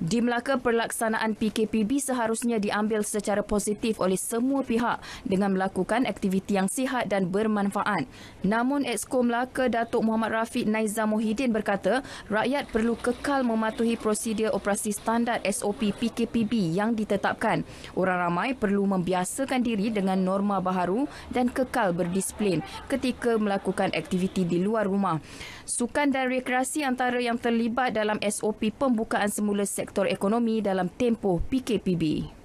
Di Melaka, pelaksanaan PKPB seharusnya diambil secara positif oleh semua pihak dengan melakukan aktiviti yang sihat dan bermanfaat. Namun, Exco Melaka Datuk Muhammad Rafiq Naizam Mohidin berkata, rakyat perlu kekal mematuhi prosedur operasi standar SOP PKPB yang ditetapkan. Orang ramai perlu membiasakan diri dengan norma baharu dan kekal berdisiplin ketika melakukan aktiviti di luar rumah. Sukan dan rekreasi antara yang terlibat dalam SOP pembukaan semula sektor ekonomi dalam tempoh PKPB.